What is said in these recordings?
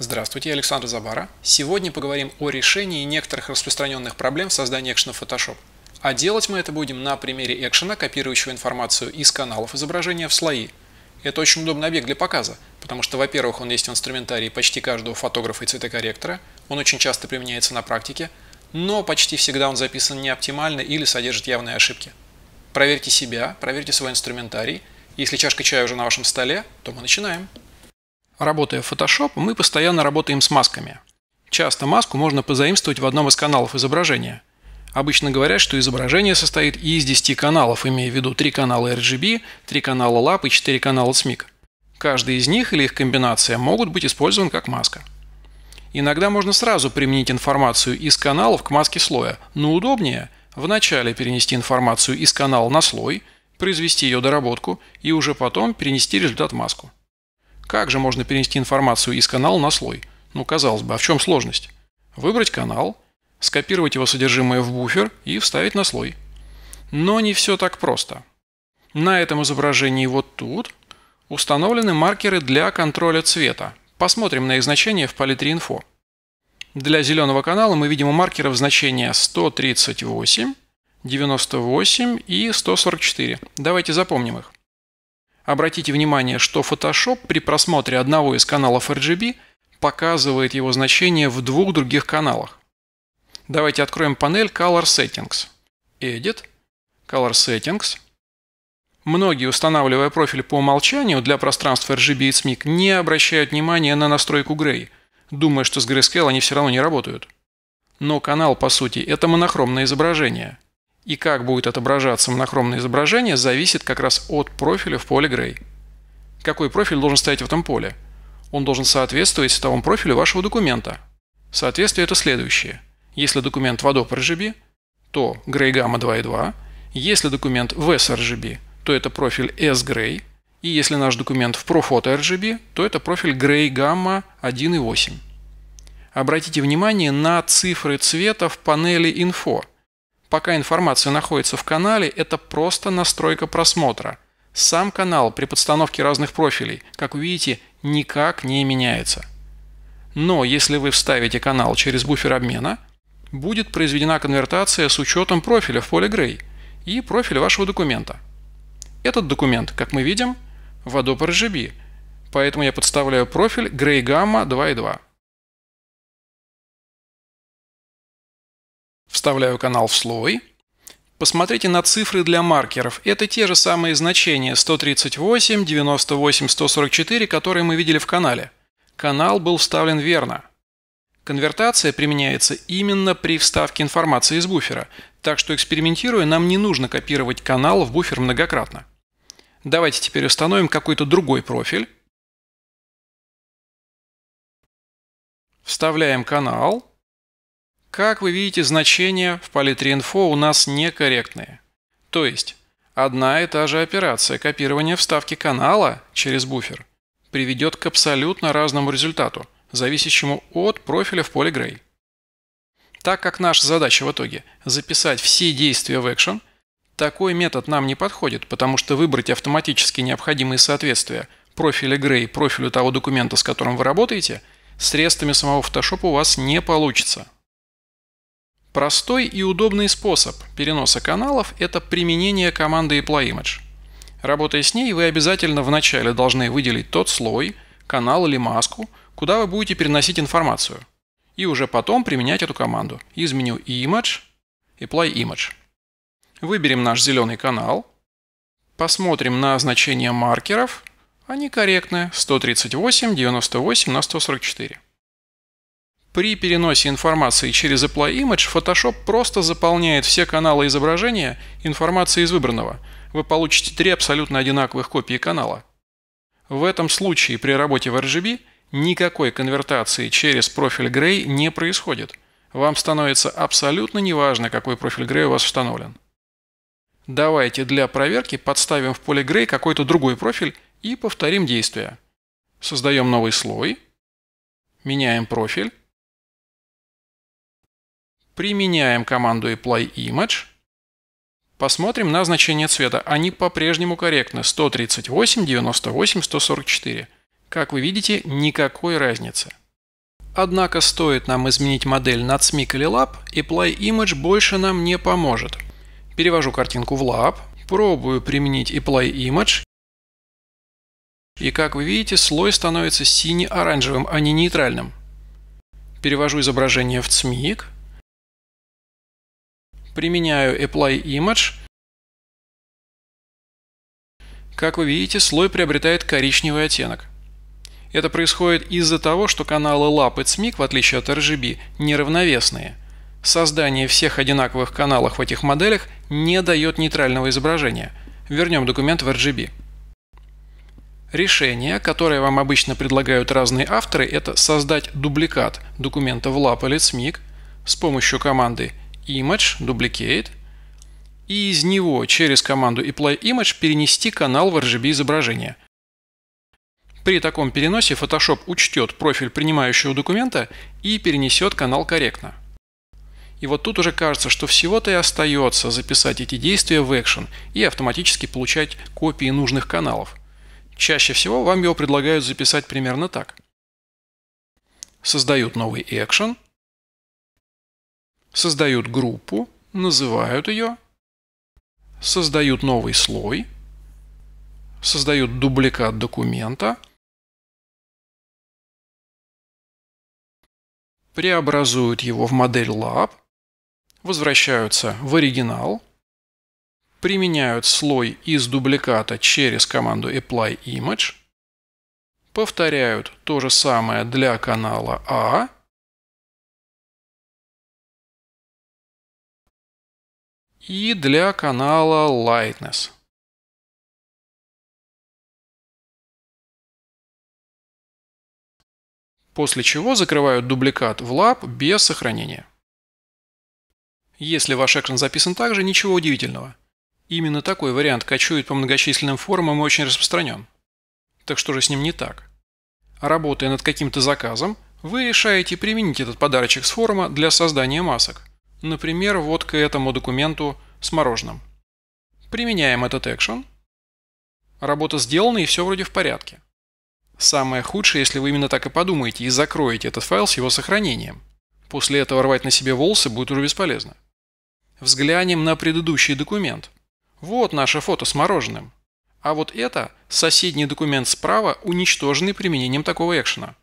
Здравствуйте, я Александр Забара. Сегодня поговорим о решении некоторых распространенных проблем в создании экшена в Photoshop. А делать мы это будем на примере экшена, копирующего информацию из каналов изображения в слои. Это очень удобный объект для показа, потому что, во-первых, он есть в инструментарии почти каждого фотографа и цветокорректора, он очень часто применяется на практике, но почти всегда он записан неоптимально или содержит явные ошибки. Проверьте себя, проверьте свой инструментарий. Если чашка чая уже на вашем столе, то мы начинаем. Работая в Photoshop, мы постоянно работаем с масками. Часто маску можно позаимствовать в одном из каналов изображения. Обычно говорят, что изображение состоит и из 10 каналов, имея в виду 3 канала RGB, 3 канала LAP и 4 канала SMIC. Каждый из них или их комбинация могут быть использован как маска. Иногда можно сразу применить информацию из каналов к маске слоя, но удобнее вначале перенести информацию из канала на слой, произвести ее доработку и уже потом перенести результат в маску. Как же можно перенести информацию из канала на слой? Ну, казалось бы, а в чем сложность? Выбрать канал, скопировать его содержимое в буфер и вставить на слой. Но не все так просто. На этом изображении вот тут установлены маркеры для контроля цвета. Посмотрим на их значение в палитре Info. Для зеленого канала мы видим у маркеров значения 138, 98 и 144. Давайте запомним их. Обратите внимание, что Photoshop при просмотре одного из каналов RGB показывает его значение в двух других каналах. Давайте откроем панель Color Settings. Edit, Color Settings. Многие, устанавливая профиль по умолчанию для пространств RGB и CMYK, не обращают внимания на настройку Gray, думая, что с Grayscale они все равно не работают. Но канал, по сути, это монохромное изображение – и как будет отображаться монохромное изображение, зависит как раз от профиля в поле Gray. Какой профиль должен стоять в этом поле? Он должен соответствовать цветовому профилю вашего документа. Соответствие это следующее. Если документ в Adobe RGB, то Gray Gamma 2.2. Если документ в sRGB, то это профиль sGray. И если наш документ в Profoto RGB, то это профиль Gray Gamma 1.8. Обратите внимание на цифры цвета в панели Info. Пока информация находится в канале, это просто настройка просмотра. Сам канал при подстановке разных профилей, как вы видите, никак не меняется. Но если вы вставите канал через буфер обмена, будет произведена конвертация с учетом профиля в поле Gray и профиля вашего документа. Этот документ, как мы видим, в Adobe RGB, поэтому я подставляю профиль Gray Gamma 2.2. Вставляю канал в слой. Посмотрите на цифры для маркеров. Это те же самые значения 138, 98, 144, которые мы видели в канале. Канал был вставлен верно. Конвертация применяется именно при вставке информации из буфера, так что экспериментируя, нам не нужно копировать канал в буфер многократно. Давайте теперь установим какой-то другой профиль. Вставляем канал. Как вы видите, значения в палитре инфо у нас некорректные. То есть, одна и та же операция копирования вставки канала через буфер приведет к абсолютно разному результату, зависящему от профиля в поле Gray. Так как наша задача в итоге записать все действия в Action, такой метод нам не подходит, потому что выбрать автоматически необходимые соответствия профиля Gray профилю того документа, с которым вы работаете, средствами самого Photoshop у вас не получится. Простой и удобный способ переноса каналов – это применение команды applyimage. Работая с ней, вы обязательно вначале должны выделить тот слой, канал или маску, куда вы будете переносить информацию. И уже потом применять эту команду из меню Image Apply Image. Выберем наш зеленый канал. Посмотрим на значения маркеров. Они корректны 138, 98 на 144. При переносе информации через Apple Image Photoshop просто заполняет все каналы изображения информацией из выбранного. Вы получите три абсолютно одинаковых копии канала. В этом случае при работе в RGB никакой конвертации через профиль Gray не происходит. Вам становится абсолютно неважно, какой профиль Gray у вас установлен. Давайте для проверки подставим в поле Gray какой-то другой профиль и повторим действие. Создаем новый слой, меняем профиль, Применяем команду apply image. Посмотрим на значение цвета. Они по-прежнему корректны. 138, 98, 144. Как вы видите, никакой разницы. Однако стоит нам изменить модель на CMYK или Lab, а Apply Image больше нам не поможет. Перевожу картинку в Lab, а пробую применить Apply Image. И как вы видите, слой становится сине-оранжевым, а не нейтральным. Перевожу изображение в CMYK. Применяю Apply Image. Как вы видите, слой приобретает коричневый оттенок. Это происходит из-за того, что каналы LAP и CMYK, в отличие от RGB, неравновесные. Создание всех одинаковых каналов в этих моделях не дает нейтрального изображения. Вернем документ в RGB. Решение, которое вам обычно предлагают разные авторы, это создать дубликат документа в LAP или CMYK с помощью команды image, duplicate, и из него через команду apply image перенести канал в RGB изображения. При таком переносе Photoshop учтет профиль принимающего документа и перенесет канал корректно. И вот тут уже кажется, что всего-то и остается записать эти действия в Action и автоматически получать копии нужных каналов. Чаще всего вам его предлагают записать примерно так. Создают новый Action – создают группу, называют ее, создают новый слой, создают дубликат документа, преобразуют его в модель Lab, возвращаются в оригинал, применяют слой из дубликата через команду apply image, повторяют то же самое для канала A. А, и для канала Lightness. После чего закрываю дубликат в лап без сохранения. Если ваш экшен записан также, ничего удивительного. Именно такой вариант кочует по многочисленным форумам и очень распространен. Так что же с ним не так? Работая над каким-то заказом, вы решаете применить этот подарочек с форума для создания масок. Например, вот к этому документу с мороженым. Применяем этот экшен. Работа сделана и все вроде в порядке. Самое худшее, если вы именно так и подумаете и закроете этот файл с его сохранением. После этого рвать на себе волосы будет уже бесполезно. Взглянем на предыдущий документ. Вот наше фото с мороженым. А вот это соседний документ справа, уничтоженный применением такого экшена.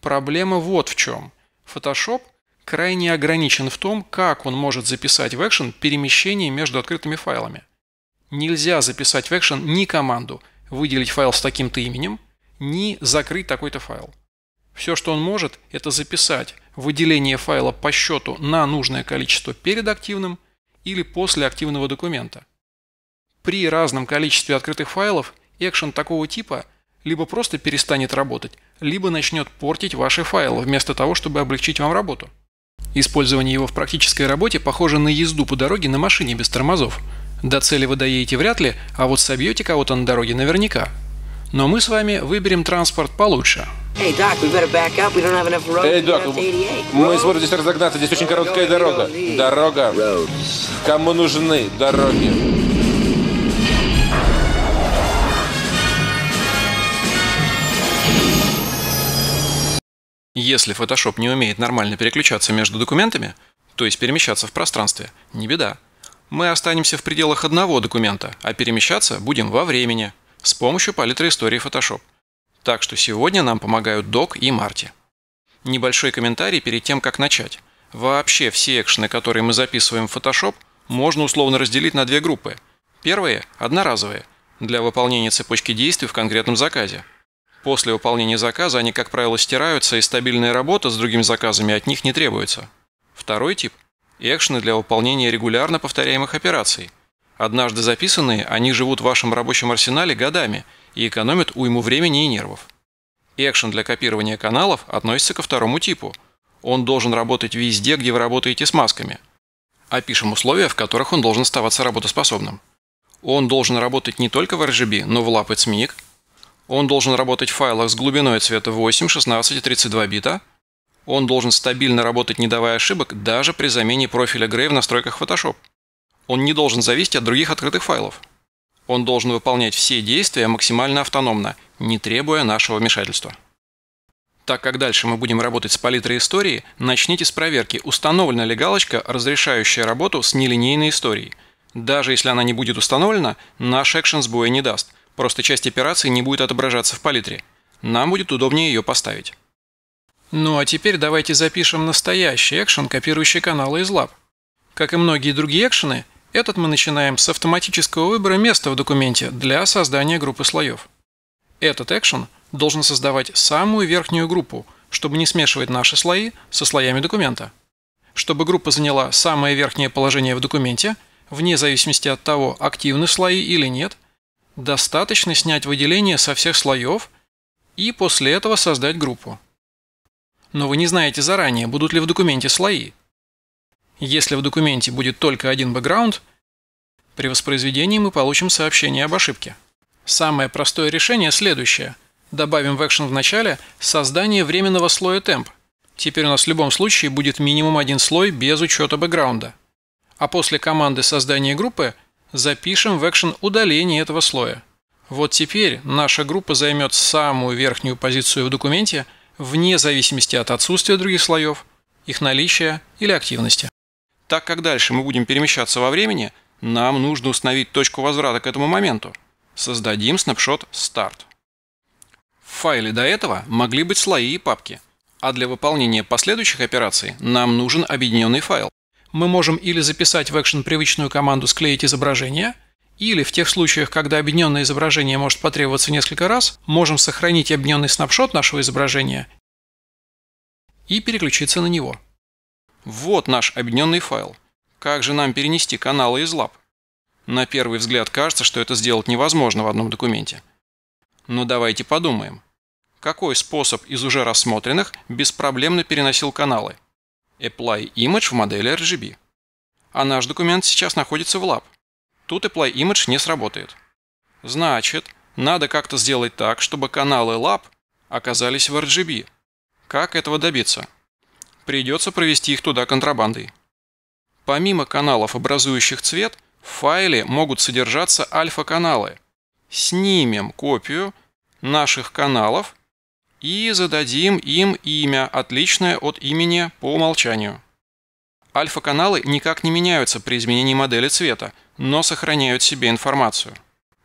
Проблема вот в чем. Photoshop крайне ограничен в том, как он может записать в Action перемещение между открытыми файлами. Нельзя записать в Action ни команду «выделить файл с таким-то именем», ни «закрыть такой-то файл». Все, что он может, это записать выделение файла по счету на нужное количество перед активным или после активного документа. При разном количестве открытых файлов Action такого типа либо просто перестанет работать, либо начнет портить ваши файлы вместо того, чтобы облегчить вам работу. Использование его в практической работе похоже на езду по дороге на машине без тормозов. До цели вы доедете вряд ли, а вот собьете кого-то на дороге наверняка. Но мы с вами выберем транспорт получше. Эй, Док, мы сможем здесь разогнаться, здесь очень короткая дорога. Дорога. Кому нужны дороги? Если Photoshop не умеет нормально переключаться между документами, то есть перемещаться в пространстве, не беда. Мы останемся в пределах одного документа, а перемещаться будем во времени с помощью палитры истории Photoshop. Так что сегодня нам помогают Док и Марти. Небольшой комментарий перед тем, как начать. Вообще все экшены, которые мы записываем в Photoshop, можно условно разделить на две группы. Первые – одноразовые, для выполнения цепочки действий в конкретном заказе – После выполнения заказа они, как правило, стираются, и стабильная работа с другими заказами от них не требуется. Второй тип – экшены для выполнения регулярно повторяемых операций. Однажды записанные, они живут в вашем рабочем арсенале годами и экономят уйму времени и нервов. Экшен для копирования каналов относится ко второму типу. Он должен работать везде, где вы работаете с масками. Опишем условия, в которых он должен оставаться работоспособным. Он должен работать не только в RGB, но в LAP и CMYK – он должен работать в файлах с глубиной цвета 8, 16 и 32 бита. Он должен стабильно работать, не давая ошибок, даже при замене профиля Gray в настройках Photoshop. Он не должен зависеть от других открытых файлов. Он должен выполнять все действия максимально автономно, не требуя нашего вмешательства. Так как дальше мы будем работать с палитрой истории, начните с проверки, установлена ли галочка, разрешающая работу с нелинейной историей. Даже если она не будет установлена, наш экшен сбоя не даст – Просто часть операции не будет отображаться в палитре. Нам будет удобнее ее поставить. Ну а теперь давайте запишем настоящий экшен, копирующий каналы из лап. Как и многие другие экшены, этот мы начинаем с автоматического выбора места в документе для создания группы слоев. Этот экшен должен создавать самую верхнюю группу, чтобы не смешивать наши слои со слоями документа. Чтобы группа заняла самое верхнее положение в документе, вне зависимости от того, активны слои или нет – Достаточно снять выделение со всех слоев и после этого создать группу. Но вы не знаете заранее, будут ли в документе слои. Если в документе будет только один бэкграунд, при воспроизведении мы получим сообщение об ошибке. Самое простое решение следующее. Добавим в Action в начале создание временного слоя темп. Теперь у нас в любом случае будет минимум один слой без учета бэкграунда. А после команды создания группы – Запишем в экшен удаление этого слоя. Вот теперь наша группа займет самую верхнюю позицию в документе вне зависимости от отсутствия других слоев, их наличия или активности. Так как дальше мы будем перемещаться во времени, нам нужно установить точку возврата к этому моменту. Создадим снапшот Start. В файле до этого могли быть слои и папки, а для выполнения последующих операций нам нужен объединенный файл мы можем или записать в Action привычную команду «склеить изображение», или в тех случаях, когда объединенное изображение может потребоваться несколько раз, можем сохранить объединенный снапшот нашего изображения и переключиться на него. Вот наш объединенный файл. Как же нам перенести каналы из лап? На первый взгляд кажется, что это сделать невозможно в одном документе. Но давайте подумаем. Какой способ из уже рассмотренных беспроблемно переносил каналы? Apply Image в модели RGB. А наш документ сейчас находится в Lab. Тут Apply Image не сработает. Значит, надо как-то сделать так, чтобы каналы Lab оказались в RGB. Как этого добиться? Придется провести их туда контрабандой. Помимо каналов, образующих цвет, в файле могут содержаться альфа-каналы. Снимем копию наших каналов – и зададим им имя, отличное от имени по умолчанию. Альфа-каналы никак не меняются при изменении модели цвета, но сохраняют себе информацию.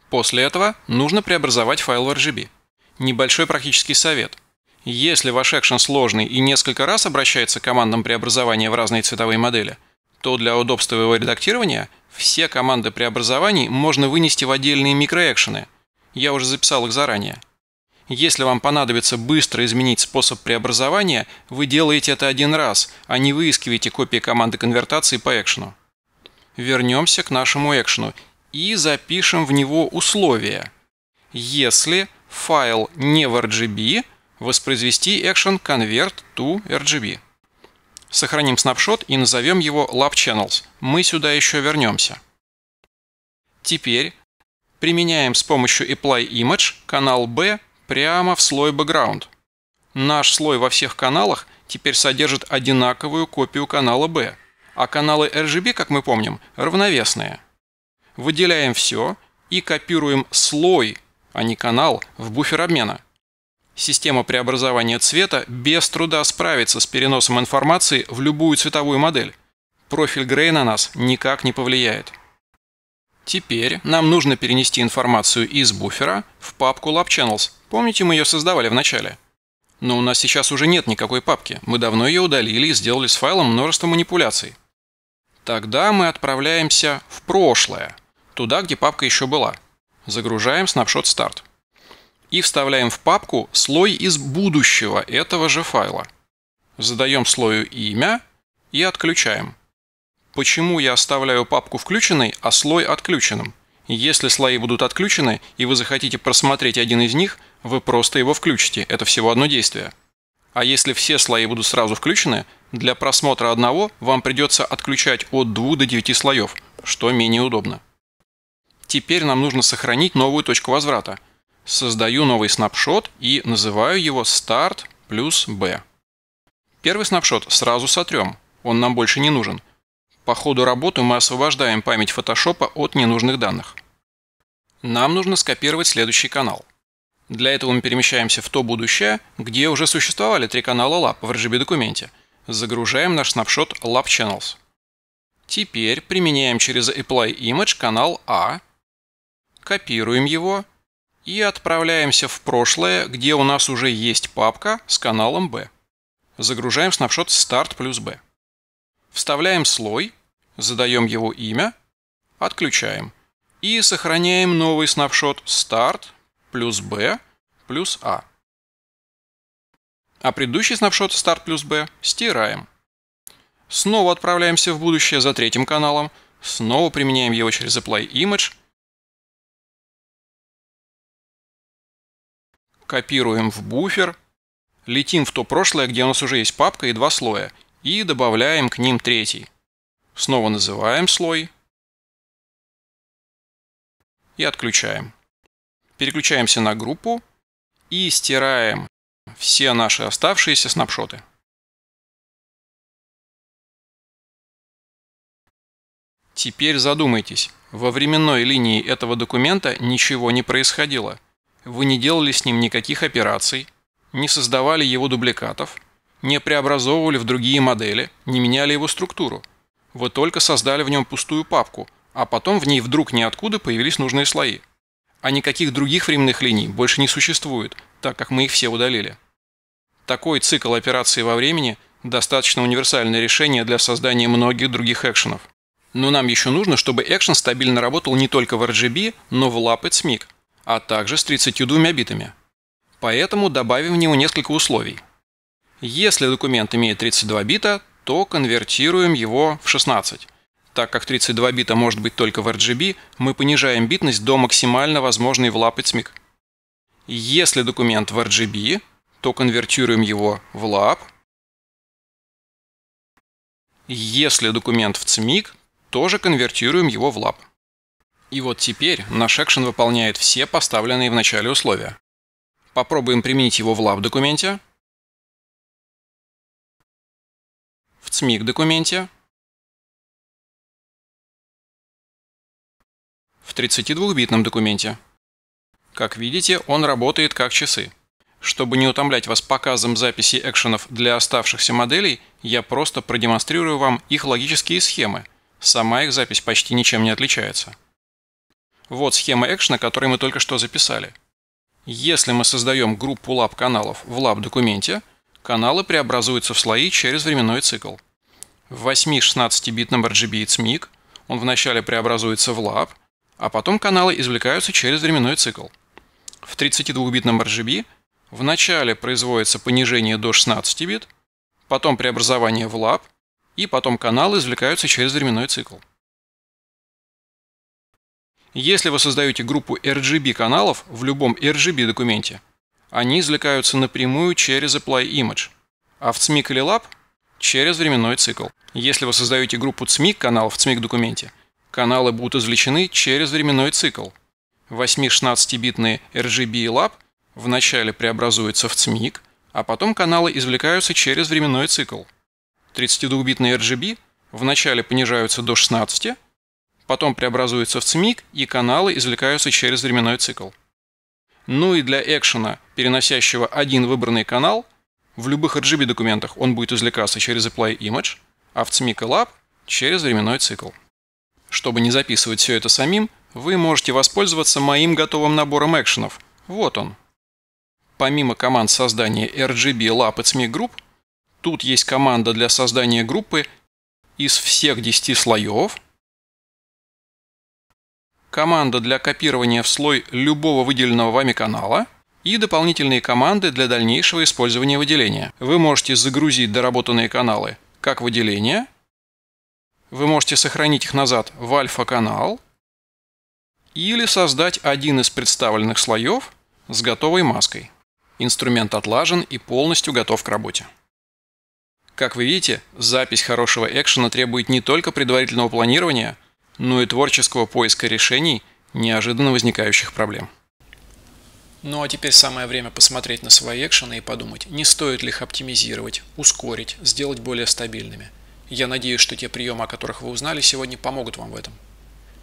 После этого нужно преобразовать файл в RGB. Небольшой практический совет. Если ваш экшен сложный и несколько раз обращается к командам преобразования в разные цветовые модели, то для удобства его редактирования все команды преобразований можно вынести в отдельные микроэкшены. Я уже записал их заранее. Если вам понадобится быстро изменить способ преобразования, вы делаете это один раз, а не выискиваете копии команды конвертации по экшену. Вернемся к нашему экшену и запишем в него условия: Если файл не в RGB, воспроизвести экшен convert to RGB. Сохраним снапшот и назовем его Lab Channels. Мы сюда еще вернемся. Теперь применяем с помощью apply image канал B Прямо в слой бэкграунд. Наш слой во всех каналах теперь содержит одинаковую копию канала B, а каналы RGB, как мы помним, равновесные. Выделяем все и копируем слой, а не канал, в буфер обмена. Система преобразования цвета без труда справится с переносом информации в любую цветовую модель. Профиль Грей на нас никак не повлияет. Теперь нам нужно перенести информацию из буфера в папку Lab Channels Помните, мы ее создавали в начале? Но у нас сейчас уже нет никакой папки. Мы давно ее удалили и сделали с файлом множество манипуляций. Тогда мы отправляемся в прошлое, туда, где папка еще была. Загружаем снапшот старт. И вставляем в папку слой из будущего этого же файла. Задаем слою имя и отключаем. Почему я оставляю папку включенной, а слой отключенным? Если слои будут отключены и вы захотите просмотреть один из них, вы просто его включите, это всего одно действие. А если все слои будут сразу включены, для просмотра одного вам придется отключать от 2 до 9 слоев, что менее удобно. Теперь нам нужно сохранить новую точку возврата. Создаю новый снапшот и называю его Start плюс B. Первый снапшот сразу сотрем, он нам больше не нужен. По ходу работы мы освобождаем память Photoshop от ненужных данных. Нам нужно скопировать следующий канал – для этого мы перемещаемся в то будущее, где уже существовали три канала LAP в RGB-документе. Загружаем наш снапшот LAP Channels. Теперь применяем через Apply Image канал A, а, копируем его и отправляемся в прошлое, где у нас уже есть папка с каналом B. Загружаем снапшот Start плюс B. Вставляем слой, задаем его имя, отключаем и сохраняем новый снапшот Start плюс b плюс a. А предыдущий снапшот start плюс b стираем. Снова отправляемся в будущее за третьим каналом, снова применяем его через apply image, копируем в буфер, летим в то прошлое, где у нас уже есть папка и два слоя, и добавляем к ним третий. Снова называем слой и отключаем. Переключаемся на группу и стираем все наши оставшиеся снапшоты. Теперь задумайтесь, во временной линии этого документа ничего не происходило. Вы не делали с ним никаких операций, не создавали его дубликатов, не преобразовывали в другие модели, не меняли его структуру. Вы только создали в нем пустую папку, а потом в ней вдруг ниоткуда появились нужные слои а никаких других временных линий больше не существует, так как мы их все удалили. Такой цикл операции во времени – достаточно универсальное решение для создания многих других экшенов. Но нам еще нужно, чтобы экшен стабильно работал не только в RGB, но в LAP и CMYK, а также с 32 битами. Поэтому добавим в него несколько условий. Если документ имеет 32 бита, то конвертируем его в 16 так как 32 бита может быть только в RGB, мы понижаем битность до максимально возможной в LAP и Если документ в RGB, то конвертируем его в LAP. Если документ в CMYK, тоже конвертируем его в LAP. И вот теперь наш экшен выполняет все поставленные в начале условия. Попробуем применить его в LAP документе, в CMYK документе в 32-битном документе. Как видите, он работает как часы. Чтобы не утомлять вас показом записи экшенов для оставшихся моделей, я просто продемонстрирую вам их логические схемы. Сама их запись почти ничем не отличается. Вот схема экшена, который мы только что записали. Если мы создаем группу лаб каналов в лаб документе, каналы преобразуются в слои через временной цикл. В 8-16-битном RGB CMYK он вначале преобразуется в лаб а потом каналы извлекаются через временной цикл. В 32-битном RGB вначале производится понижение до 16 бит, потом преобразование в лаб, и потом каналы извлекаются через временной цикл. Если вы создаете группу RGB каналов в любом RGB документе, они извлекаются напрямую через Apply Image, а в CMYK или Lab – через временной цикл. Если вы создаете группу CMYK каналов в CMYK документе – каналы будут извлечены через временной цикл. 8-16-битные RGB и LAB вначале преобразуются в CMYK, а потом каналы извлекаются через временной цикл. 32-битные RGB вначале понижаются до 16, потом преобразуются в CMYK и каналы извлекаются через временной цикл. Ну и для экшена, переносящего один выбранный канал, в любых RGB документах он будет извлекаться через Apply Image, а в CMYK и Lab через временной цикл. Чтобы не записывать все это самим, вы можете воспользоваться моим готовым набором экшенов. Вот он. Помимо команд создания RGB Lab и CME Group, тут есть команда для создания группы из всех 10 слоев, команда для копирования в слой любого выделенного вами канала и дополнительные команды для дальнейшего использования выделения. Вы можете загрузить доработанные каналы как выделение, вы можете сохранить их назад в альфа-канал или создать один из представленных слоев с готовой маской. Инструмент отлажен и полностью готов к работе. Как вы видите, запись хорошего экшена требует не только предварительного планирования, но и творческого поиска решений неожиданно возникающих проблем. Ну а теперь самое время посмотреть на свои экшены и подумать, не стоит ли их оптимизировать, ускорить, сделать более стабильными – я надеюсь, что те приемы, о которых вы узнали сегодня, помогут вам в этом.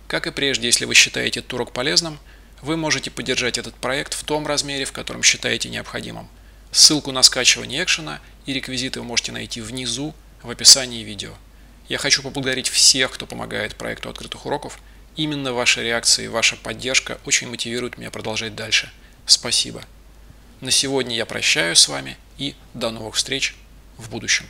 Как и прежде, если вы считаете этот урок полезным, вы можете поддержать этот проект в том размере, в котором считаете необходимым. Ссылку на скачивание экшена и реквизиты вы можете найти внизу в описании видео. Я хочу поблагодарить всех, кто помогает проекту открытых уроков. Именно ваши реакции, и ваша поддержка очень мотивируют меня продолжать дальше. Спасибо. На сегодня я прощаюсь с вами и до новых встреч в будущем.